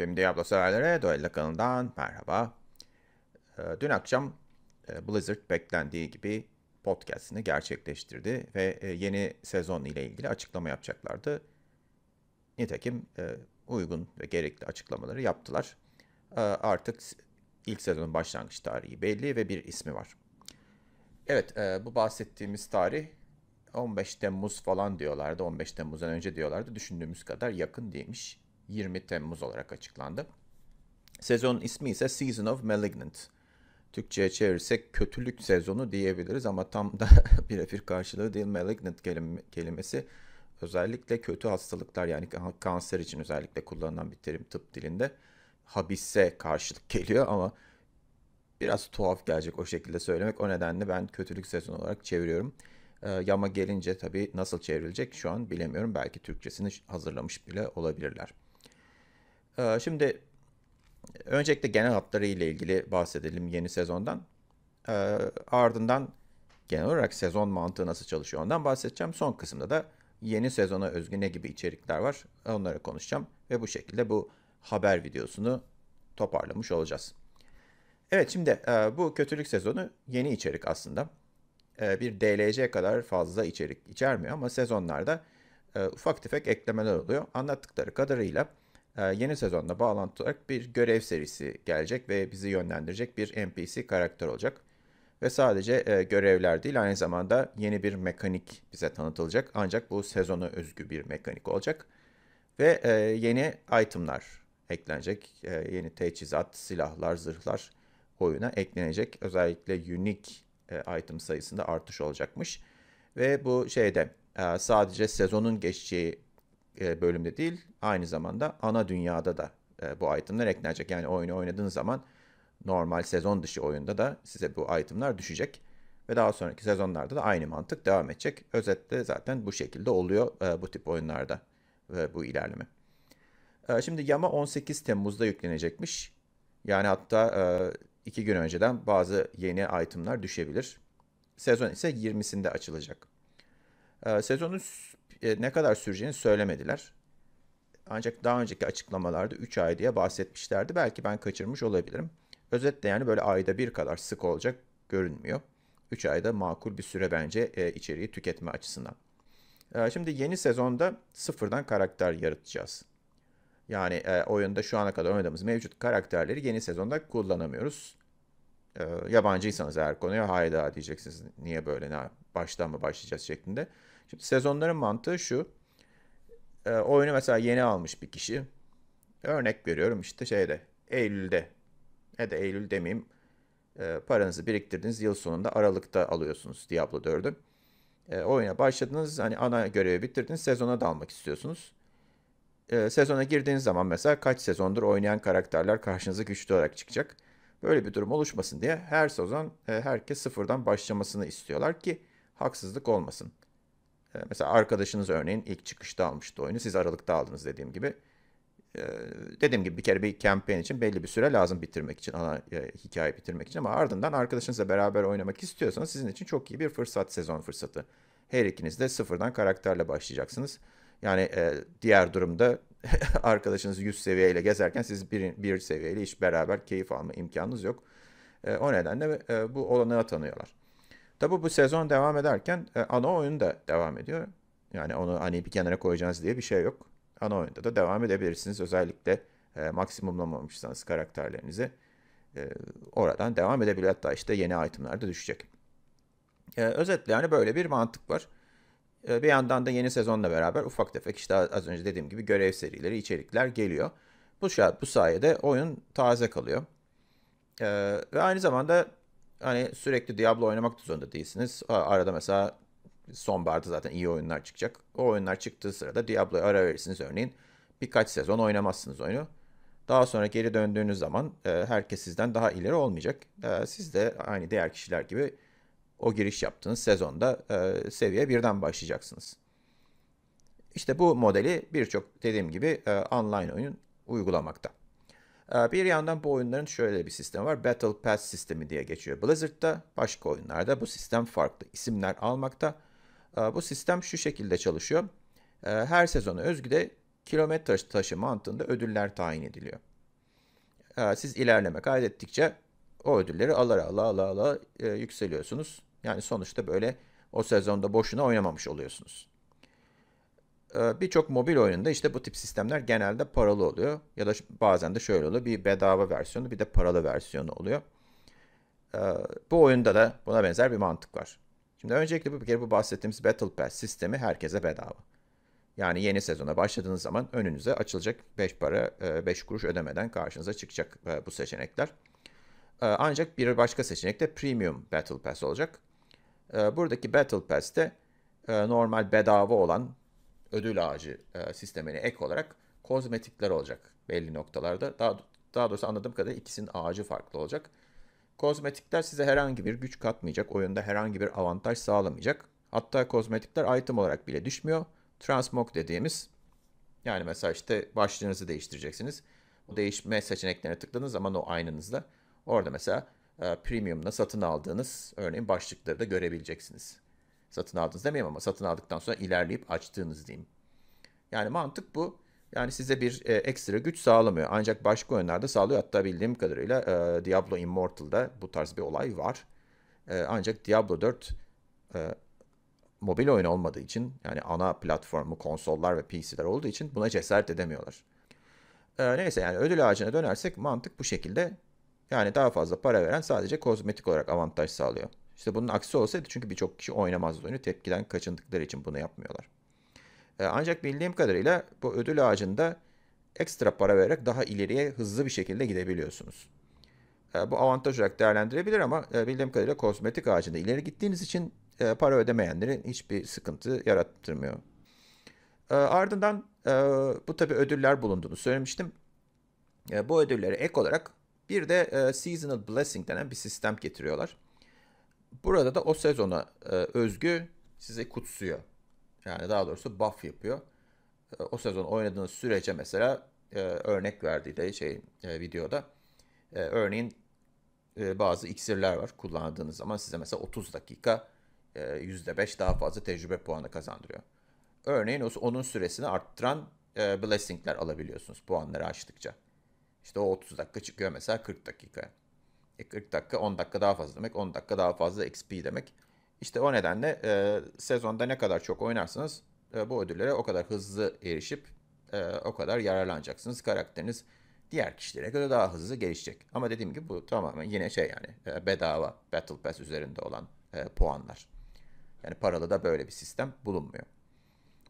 Tüm Diablo severlere Duella kanalından merhaba. Ee, dün akşam e, Blizzard beklendiği gibi podcastini gerçekleştirdi ve e, yeni sezon ile ilgili açıklama yapacaklardı. Nitekim e, uygun ve gerekli açıklamaları yaptılar. Ee, artık ilk sezonun başlangıç tarihi belli ve bir ismi var. Evet bu bahsettiğimiz tarih 15 Temmuz falan diyorlardı. 15 Temmuz'dan önce diyorlardı. Düşündüğümüz kadar yakın değilmiş. 20 Temmuz olarak açıklandı. Sezon ismi ise Season of Malignant. Türkçe'ye çevirsek kötülük sezonu diyebiliriz ama tam da birebir karşılığı değil. Malignant kelimesi özellikle kötü hastalıklar yani kanser için özellikle kullanılan bir terim tıp dilinde. habise karşılık geliyor ama biraz tuhaf gelecek o şekilde söylemek. O nedenle ben kötülük sezonu olarak çeviriyorum. Ee, yama gelince tabii nasıl çevrilecek şu an bilemiyorum. Belki Türkçesini hazırlamış bile olabilirler. Ee, şimdi öncelikle genel hatları ile ilgili bahsedelim yeni sezondan. Ee, ardından genel olarak sezon mantığı nasıl çalışıyor ondan bahsedeceğim. Son kısımda da yeni sezona özgü ne gibi içerikler var onları konuşacağım. Ve bu şekilde bu haber videosunu toparlamış olacağız. Evet şimdi e, bu kötülük sezonu yeni içerik aslında. E, bir DLC kadar fazla içerik içermiyor ama sezonlarda e, ufak tefek eklemeler oluyor. Anlattıkları kadarıyla ee, yeni sezonla bağlantı olarak bir görev serisi gelecek ve bizi yönlendirecek bir NPC karakter olacak. Ve sadece e, görevler değil aynı zamanda yeni bir mekanik bize tanıtılacak. Ancak bu sezona özgü bir mekanik olacak. Ve e, yeni itemlar eklenecek. E, yeni teçhizat, silahlar, zırhlar oyuna eklenecek. Özellikle unique e, item sayısında artış olacakmış. Ve bu şeyde e, sadece sezonun geçeceği e, bölümde değil aynı zamanda ana dünyada da e, bu itemler eklenecek. Yani oyunu oynadığınız zaman normal sezon dışı oyunda da size bu itemler düşecek. Ve daha sonraki sezonlarda da aynı mantık devam edecek. Özetle zaten bu şekilde oluyor e, bu tip oyunlarda e, bu ilerleme. şimdi Yama 18 Temmuz'da yüklenecekmiş. Yani hatta iki gün önceden bazı yeni itemler düşebilir. Sezon ise 20'sinde açılacak. E, sezonun e, ne kadar süreceğini söylemediler. Ancak daha önceki açıklamalarda 3 ay diye bahsetmişlerdi. Belki ben kaçırmış olabilirim. Özetle yani böyle ayda bir kadar sık olacak görünmüyor. 3 ayda makul bir süre bence e, içeriği tüketme açısından. E, şimdi yeni sezonda sıfırdan karakter yaratacağız. Yani e, oyunda şu ana kadar oynadığımız mevcut karakterleri yeni sezonda kullanamıyoruz. E, yabancıysanız eğer konuya hayda diyeceksiniz. Niye böyle ne, baştan mı başlayacağız şeklinde. Şimdi sezonların mantığı şu. E, oyunu mesela yeni almış bir kişi. Örnek veriyorum işte şeyde Eylül'de ya de Eylül demeyeyim e, paranızı biriktirdiniz yıl sonunda Aralık'ta alıyorsunuz Diablo 4'ü. E, ee, oyuna başladınız hani ana görevi bitirdiniz sezona dalmak istiyorsunuz. E, sezona girdiğiniz zaman mesela kaç sezondur oynayan karakterler karşınıza güçlü olarak çıkacak. Böyle bir durum oluşmasın diye her sezon e, herkes sıfırdan başlamasını istiyorlar ki haksızlık olmasın. Ee, mesela arkadaşınız örneğin ilk çıkışta almıştı oyunu. Siz Aralık'ta aldınız dediğim gibi. Ee, dediğim gibi bir kere bir campaign için belli bir süre lazım bitirmek için, ana e, hikaye bitirmek için. Ama ardından arkadaşınızla beraber oynamak istiyorsanız sizin için çok iyi bir fırsat, sezon fırsatı. Her ikiniz de sıfırdan karakterle başlayacaksınız. Yani e, diğer durumda arkadaşınız 100 seviyeyle gezerken siz bir, bir seviyeyle hiç beraber keyif alma imkanınız yok. E, o nedenle e, bu olanağı tanıyorlar. Tabi bu sezon devam ederken e, ana oyun da devam ediyor. Yani onu hani bir kenara koyacağınız diye bir şey yok. Ana oyunda da devam edebilirsiniz. Özellikle e, maksimumlamamışsanız karakterlerinizi e, oradan devam edebilir. Hatta işte yeni itemler de düşecek. E, özetle yani böyle bir mantık var. E, bir yandan da yeni sezonla beraber ufak tefek işte az önce dediğim gibi görev serileri, içerikler geliyor. Bu, bu sayede oyun taze kalıyor. E, ve aynı zamanda hani sürekli Diablo oynamak zorunda değilsiniz. Arada mesela sonbaharda zaten iyi oyunlar çıkacak. O oyunlar çıktığı sırada Diablo'ya ara verirsiniz örneğin. Birkaç sezon oynamazsınız oyunu. Daha sonra geri döndüğünüz zaman e, herkes sizden daha ileri olmayacak. E, siz de aynı diğer kişiler gibi o giriş yaptığınız sezonda e, seviye birden başlayacaksınız. İşte bu modeli birçok dediğim gibi online oyun uygulamakta. Ee, bir yandan bu oyunların şöyle bir sistemi var. Battle Pass sistemi diye geçiyor Blizzard'da. Başka oyunlarda bu sistem farklı. isimler almakta. Ee, bu sistem şu şekilde çalışıyor. Ee, her sezona özgü de kilometre taşı mantığında ödüller tayin ediliyor. Siz ilerleme kaydettikçe o ödülleri ala ala ala ala e, yükseliyorsunuz. Yani sonuçta böyle o sezonda boşuna oynamamış oluyorsunuz. Ee, birçok mobil oyunda işte bu tip sistemler genelde paralı oluyor. Ya da bazen de şöyle oluyor. Bir bedava versiyonu bir de paralı versiyonu oluyor. Ee, bu oyunda da buna benzer bir mantık var. Şimdi öncelikle bu bir kere bu bahsettiğimiz Battle Pass sistemi herkese bedava. Yani yeni sezona başladığınız zaman önünüze açılacak 5 para 5 e, kuruş ödemeden karşınıza çıkacak e, bu seçenekler. Ee, ancak bir başka seçenek de Premium Battle Pass olacak. Buradaki Battle Pass'te e, normal bedava olan ödül ağacı e, sistemine ek olarak kozmetikler olacak belli noktalarda. Daha, daha doğrusu anladığım kadarıyla ikisinin ağacı farklı olacak. Kozmetikler size herhangi bir güç katmayacak, oyunda herhangi bir avantaj sağlamayacak. Hatta kozmetikler item olarak bile düşmüyor. Transmog dediğimiz yani mesela işte başlığınızı değiştireceksiniz. O değişme seçeneklerine tıkladığınız zaman o aynınızda orada mesela e, premiumla satın aldığınız örneğin başlıkları da görebileceksiniz. Satın aldınız demeyeyim ama satın aldıktan sonra ilerleyip açtığınız diyeyim. Yani mantık bu. Yani size bir e, ekstra güç sağlamıyor. Ancak başka oyunlarda sağlıyor. Hatta bildiğim kadarıyla e, Diablo Immortal'da bu tarz bir olay var. E, ancak Diablo 4 e, mobil oyun olmadığı için yani ana platformu konsollar ve PC'ler olduğu için buna cesaret edemiyorlar. E, neyse yani ödül ağacına dönersek mantık bu şekilde. Yani daha fazla para veren sadece kozmetik olarak avantaj sağlıyor. İşte bunun aksi olsaydı çünkü birçok kişi oynamaz oyunu tepkiden kaçındıkları için bunu yapmıyorlar. E, ancak bildiğim kadarıyla bu ödül ağacında ekstra para vererek daha ileriye hızlı bir şekilde gidebiliyorsunuz. E, bu avantaj olarak değerlendirebilir ama e, bildiğim kadarıyla kozmetik ağacında ileri gittiğiniz için para ödemeyenlerin hiçbir sıkıntı yarattırmıyor. ardından bu tabi ödüller bulunduğunu söylemiştim. bu ödülleri ek olarak bir de Seasonal Blessing denen bir sistem getiriyorlar burada da o sezona e, özgü sizi kutsuyor. Yani daha doğrusu buff yapıyor. E, o sezon oynadığınız sürece mesela e, örnek verdiği de şey e, videoda. E, örneğin e, bazı iksirler var kullandığınız zaman size mesela 30 dakika e, %5 daha fazla tecrübe puanı kazandırıyor. Örneğin onun süresini arttıran e, blessingler alabiliyorsunuz puanları açtıkça. İşte o 30 dakika çıkıyor mesela 40 dakikaya. 40 e, dakika 10 dakika daha fazla demek. 10 dakika daha fazla XP demek. İşte o nedenle e, sezonda ne kadar çok oynarsanız e, bu ödüllere o kadar hızlı erişip e, o kadar yararlanacaksınız. Karakteriniz diğer kişilere göre daha hızlı gelişecek. Ama dediğim gibi bu tamamen yine şey yani e, bedava Battle Pass üzerinde olan e, puanlar. Yani paralı da böyle bir sistem bulunmuyor.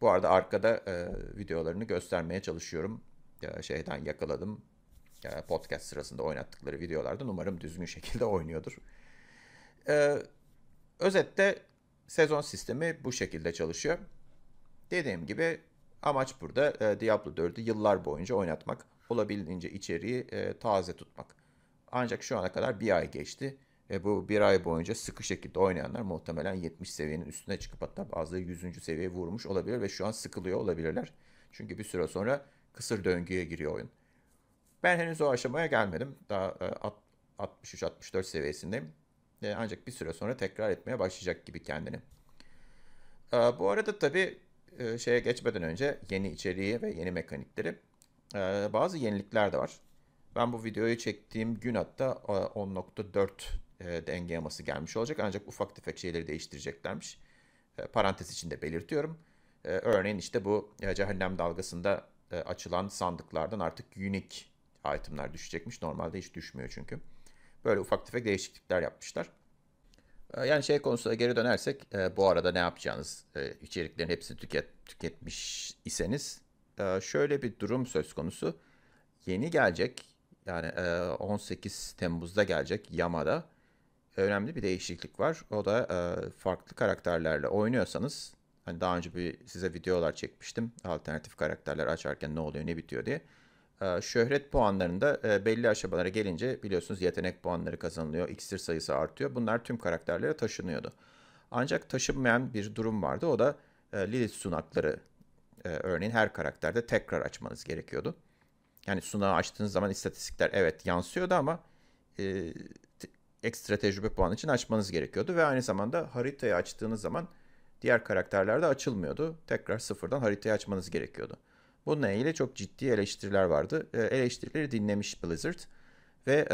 Bu arada arkada e, videolarını göstermeye çalışıyorum. E, şeyden yakaladım podcast sırasında oynattıkları videolarda umarım düzgün şekilde oynuyordur. Ee, özetle sezon sistemi bu şekilde çalışıyor. Dediğim gibi amaç burada e, Diablo 4'ü yıllar boyunca oynatmak. Olabildiğince içeriği e, taze tutmak. Ancak şu ana kadar bir ay geçti. E, bu bir ay boyunca sıkı şekilde oynayanlar muhtemelen 70 seviyenin üstüne çıkıp hatta bazıları 100. seviyeye vurmuş olabilir ve şu an sıkılıyor olabilirler. Çünkü bir süre sonra kısır döngüye giriyor oyun. Ben henüz o aşamaya gelmedim. Daha 63-64 e, seviyesindeyim. E, ancak bir süre sonra tekrar etmeye başlayacak gibi kendini. E, bu arada tabii şeye geçmeden önce yeni içeriği ve yeni mekanikleri bazı yenilikler de var. Ben bu videoyu çektiğim gün hatta 10.4 denge yaması gelmiş olacak. Ancak ufak tefek şeyleri değiştireceklermiş. Parantez içinde belirtiyorum. Örneğin işte bu cehennem dalgasında açılan sandıklardan artık unique itemler düşecekmiş. Normalde hiç düşmüyor çünkü. Böyle ufak tefek değişiklikler yapmışlar. Ee, yani şey konusuna geri dönersek e, bu arada ne yapacağınız e, içeriklerin hepsini tüket, tüketmiş iseniz e, şöyle bir durum söz konusu. Yeni gelecek yani 18 Temmuz'da gelecek Yama'da önemli bir değişiklik var. O da farklı karakterlerle oynuyorsanız hani daha önce bir size videolar çekmiştim. Alternatif karakterler açarken ne oluyor ne bitiyor diye. Ee, şöhret puanlarında e, belli aşamalara gelince biliyorsunuz yetenek puanları kazanılıyor, iksir sayısı artıyor. Bunlar tüm karakterlere taşınıyordu. Ancak taşınmayan bir durum vardı. O da e, Lilith sunakları. E, örneğin her karakterde tekrar açmanız gerekiyordu. Yani sunağı açtığınız zaman istatistikler evet yansıyordu ama e, ekstra tecrübe puanı için açmanız gerekiyordu. Ve aynı zamanda haritayı açtığınız zaman diğer karakterlerde açılmıyordu. Tekrar sıfırdan haritayı açmanız gerekiyordu. Bununla ilgili çok ciddi eleştiriler vardı. Ee, eleştirileri dinlemiş Blizzard ve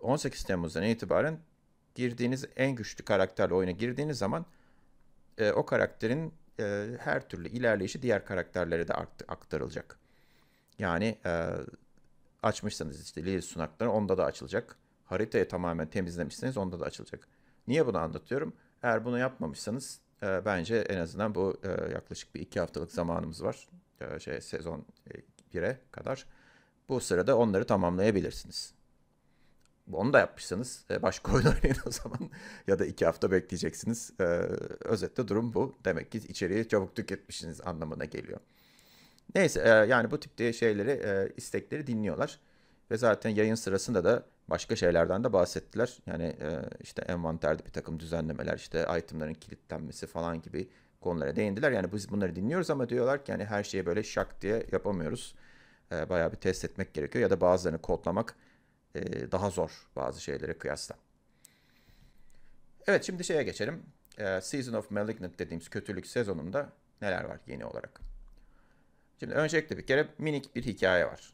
18 e, Temmuz'dan itibaren girdiğiniz en güçlü karakterle oyuna girdiğiniz zaman e, o karakterin e, her türlü ilerleyişi diğer karakterlere de aktarılacak. Yani açmışsanız işte Lili sunakları onda da açılacak. Haritayı tamamen temizlemişseniz onda da açılacak. Niye bunu anlatıyorum? Eğer bunu yapmamışsanız e, bence en azından bu e, yaklaşık bir iki haftalık zamanımız var. E, şey, sezon 1'e kadar. Bu sırada onları tamamlayabilirsiniz. Onu da yapmışsınız. E, başka oyun oynayın o zaman. ya da iki hafta bekleyeceksiniz. Ee, özetle durum bu. Demek ki içeriği çabuk tüketmişsiniz anlamına geliyor. Neyse e, yani bu tip şeyleri, e, istekleri dinliyorlar. Ve zaten yayın sırasında da başka şeylerden de bahsettiler. Yani e, işte envanterde bir takım düzenlemeler, işte itemların kilitlenmesi falan gibi konulara değindiler. Yani biz bunları dinliyoruz ama diyorlar ki yani her şeyi böyle şak diye yapamıyoruz. E, bayağı bir test etmek gerekiyor ya da bazılarını kodlamak e, daha zor bazı şeylere kıyasla. Evet şimdi şeye geçelim. E, Season of Malignant dediğimiz kötülük sezonunda neler var yeni olarak? Şimdi öncelikle bir kere minik bir hikaye var.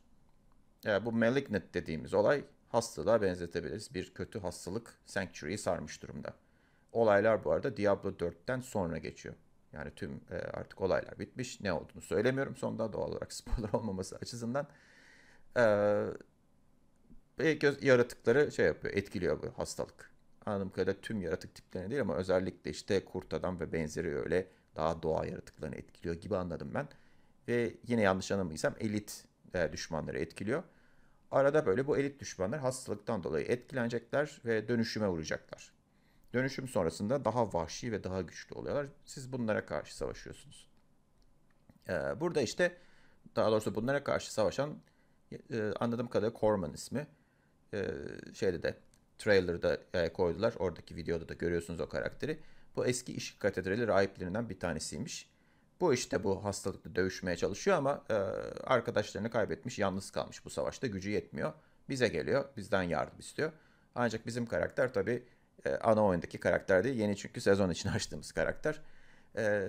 E, bu Malignant dediğimiz olay hastalığa benzetebiliriz. Bir kötü hastalık Sanctuary'i sarmış durumda. Olaylar bu arada Diablo 4'ten sonra geçiyor. Yani tüm e, artık olaylar bitmiş. Ne olduğunu söylemiyorum sonunda doğal olarak spoiler olmaması açısından. E, göz, yaratıkları şey yapıyor, etkiliyor bu hastalık. Anladığım kadarıyla tüm yaratık tiplerini değil ama özellikle işte kurt adam ve benzeri öyle daha doğa yaratıklarını etkiliyor gibi anladım ben. Ve yine yanlış anlamadıysam elit e, düşmanları etkiliyor. Arada böyle bu elit düşmanlar hastalıktan dolayı etkilenecekler ve dönüşüme vuracaklar. Dönüşüm sonrasında daha vahşi ve daha güçlü oluyorlar. Siz bunlara karşı savaşıyorsunuz. Ee, burada işte daha doğrusu bunlara karşı savaşan e, e anladığım kadarıyla Corman ismi e, şeyde de trailer'da e, koydular. Oradaki videoda da görüyorsunuz o karakteri. Bu eski işik katedrali rahiplerinden bir tanesiymiş. Bu işte bu hastalıkla dövüşmeye çalışıyor ama e, arkadaşlarını kaybetmiş, yalnız kalmış bu savaşta. Gücü yetmiyor. Bize geliyor, bizden yardım istiyor. Ancak bizim karakter tabii e, ana oyundaki karakter değil. Yeni çünkü sezon için açtığımız karakter. E,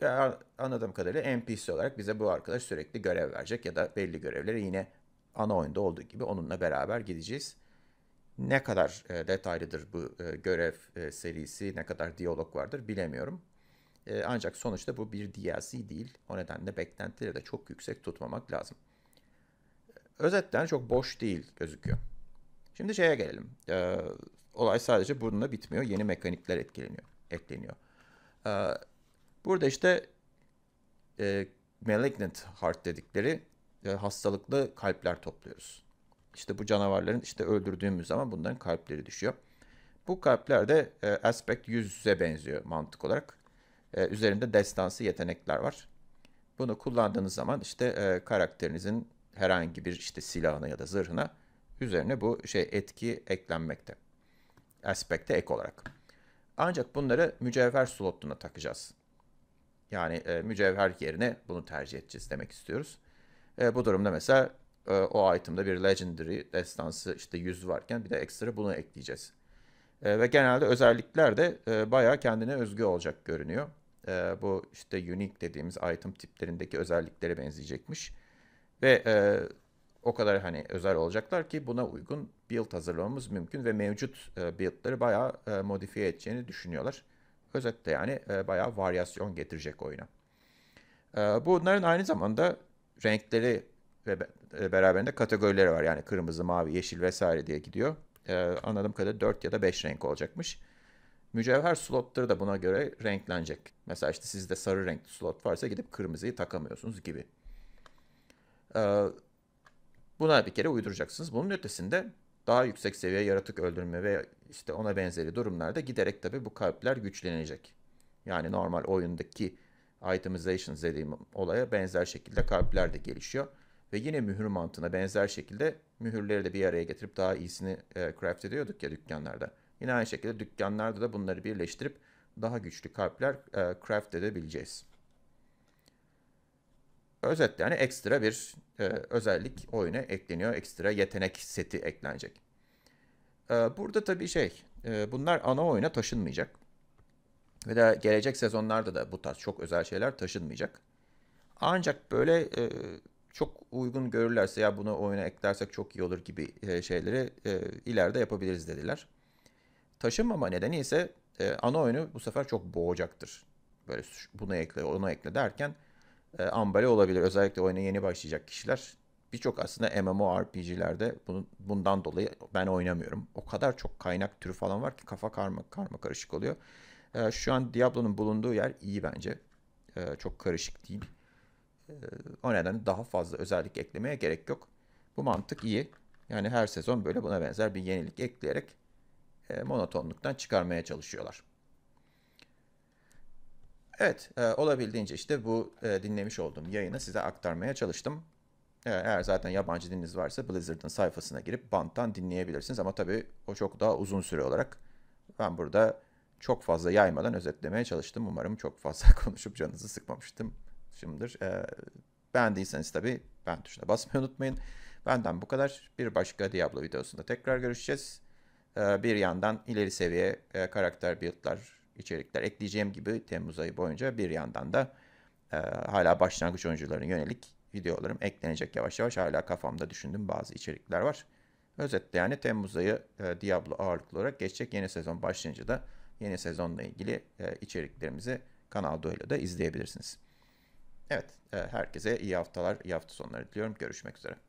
yani anladığım kadarıyla NPC olarak bize bu arkadaş sürekli görev verecek ya da belli görevleri yine ana oyunda olduğu gibi onunla beraber gideceğiz. Ne kadar e, detaylıdır bu e, görev e, serisi, ne kadar diyalog vardır bilemiyorum. E, ancak sonuçta bu bir DLC değil. O nedenle beklentileri de çok yüksek tutmamak lazım. Özetten çok boş değil gözüküyor. Şimdi şeye gelelim. E, olay sadece bununla bitmiyor. Yeni mekanikler etkileniyor, ekleniyor. Ee, burada işte e, malignant heart dedikleri e, hastalıklı kalpler topluyoruz. İşte bu canavarların işte öldürdüğümüz zaman bunların kalpleri düşüyor. Bu kalpler de e, aspect 100'e benziyor mantık olarak. E, üzerinde destansı yetenekler var. Bunu kullandığınız zaman işte e, karakterinizin herhangi bir işte silahına ya da zırhına üzerine bu şey etki eklenmekte aspekte ek olarak. Ancak bunları mücevher slotuna takacağız. Yani e, mücevher yerine bunu tercih edeceğiz demek istiyoruz. E, bu durumda mesela e, o itemda bir legendary destansı işte 100 varken bir de ekstra bunu ekleyeceğiz. E, ve genelde özellikler de e, bayağı kendine özgü olacak görünüyor. E, bu işte unique dediğimiz item tiplerindeki özelliklere benzeyecekmiş. Ve e, o kadar hani özel olacaklar ki buna uygun build hazırlamamız mümkün ve mevcut e, build'ları bayağı e, modifiye edeceğini düşünüyorlar. Özetle yani e, bayağı varyasyon getirecek oyuna. E, bunların aynı zamanda renkleri ve e, beraberinde kategorileri var. Yani kırmızı, mavi, yeşil vesaire diye gidiyor. E, anladığım kadarıyla 4 ya da 5 renk olacakmış. Mücevher slotları da buna göre renklenecek. Mesela işte sizde sarı renkli slot varsa gidip kırmızıyı takamıyorsunuz gibi. Ee, buna bir kere uyduracaksınız. Bunun ötesinde daha yüksek seviye yaratık öldürme ve işte ona benzeri durumlarda giderek tabii bu kalpler güçlenecek. Yani normal oyundaki itemization dediğim olaya benzer şekilde kalpler de gelişiyor. Ve yine mühür mantığına benzer şekilde mühürleri de bir araya getirip daha iyisini e, craft ediyorduk ya dükkanlarda. Yine aynı şekilde dükkanlarda da bunları birleştirip daha güçlü kalpler e, craft edebileceğiz. Özetle yani ekstra bir e, özellik oyuna ekleniyor. Ekstra yetenek seti eklenecek. E, burada tabii şey e, bunlar ana oyuna taşınmayacak. Ve de gelecek sezonlarda da bu tarz çok özel şeyler taşınmayacak. Ancak böyle e, çok uygun görürlerse ya bunu oyuna eklersek çok iyi olur gibi e, şeyleri e, ileride yapabiliriz dediler. Taşınmama nedeni ise e, ana oyunu bu sefer çok boğacaktır. Böyle bunu ekle, onu ekle derken e, ambale olabilir. Özellikle oyuna yeni başlayacak kişiler. Birçok aslında MMORPG'lerde bunun, bundan dolayı ben oynamıyorum. O kadar çok kaynak türü falan var ki kafa karma, karma karışık oluyor. E, şu an Diablo'nun bulunduğu yer iyi bence. E, çok karışık değil. E, o nedenle daha fazla özellik eklemeye gerek yok. Bu mantık iyi. Yani her sezon böyle buna benzer bir yenilik ekleyerek e, monotonluktan çıkarmaya çalışıyorlar. Evet, e, olabildiğince işte bu e, dinlemiş olduğum yayını size aktarmaya çalıştım. E, eğer zaten yabancı diliniz varsa Blizzard'ın sayfasına girip banttan dinleyebilirsiniz. Ama tabii o çok daha uzun süre olarak. Ben burada çok fazla yaymadan özetlemeye çalıştım. Umarım çok fazla konuşup canınızı sıkmamıştım. Şimdidir. E, beğendiyseniz tabii ben tuşuna basmayı unutmayın. Benden bu kadar. Bir başka Diablo videosunda tekrar görüşeceğiz. E, bir yandan ileri seviye e, karakter build'lar içerikler ekleyeceğim gibi Temmuz ayı boyunca bir yandan da e, hala başlangıç oyuncularına yönelik videolarım eklenecek yavaş yavaş. Hala kafamda düşündüğüm bazı içerikler var. Özetle yani Temmuz ayı e, Diablo ağırlıklı olarak geçecek. Yeni sezon başlayınca da yeni sezonla ilgili e, içeriklerimizi Kanal Doyla da izleyebilirsiniz. Evet, e, herkese iyi haftalar, iyi hafta sonları diliyorum. Görüşmek üzere.